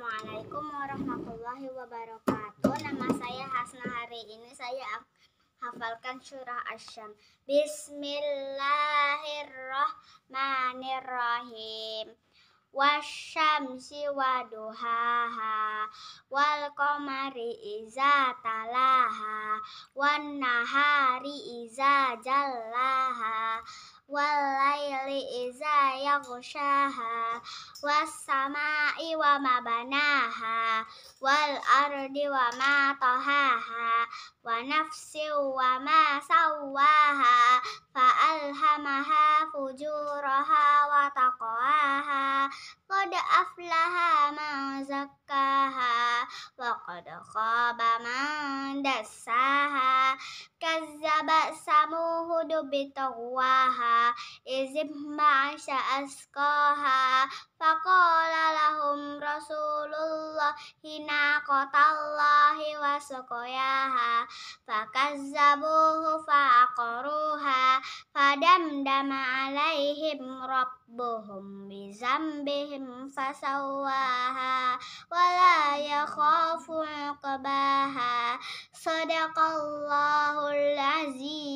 Assalamualaikum warahmatullahi wabarakatuh. Nama saya Hasna. Hari ini saya hafalkan surah Asy-Syams. Bismillahirrahmanirrahim. Wasyamsi waduhaha wal qamari iza talaha wan nahari iza jallaha walaili iza yaghshaha was-samai wa mabanaha banaha wal ardi wa ma tahaha wa nafsi wa ma sawaha fa alhamaha fujuraha wa taqwaha qad aflaha man zakkaha وقد خاب من دساها كذب سموه بطغواها إذ اجمعش أسقاها فقال لهم رسول الله ناقة الله وسقياها فكذبوه فعقروها فدمدم عليهم ربهم بذنبهم فسواها ولا يخاف أقباها صدق الله العزيز